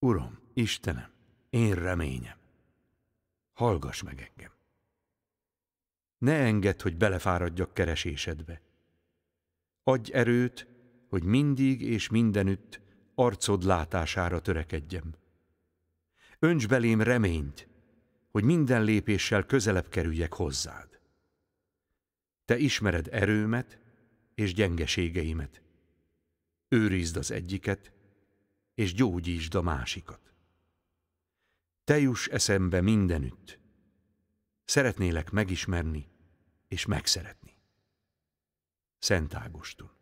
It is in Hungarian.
Uram, Istenem, én reményem, hallgass meg engem. Ne engedd, hogy belefáradjak keresésedbe. Adj erőt, hogy mindig és mindenütt arcod látására törekedjem. Önts belém reményt, hogy minden lépéssel közelebb kerüljek hozzád. Te ismered erőmet és gyengeségeimet. Őrizd az egyiket, és gyógyítsd a másikat. Te juss eszembe mindenütt. Szeretnélek megismerni és megszeretni. Szent Ágoston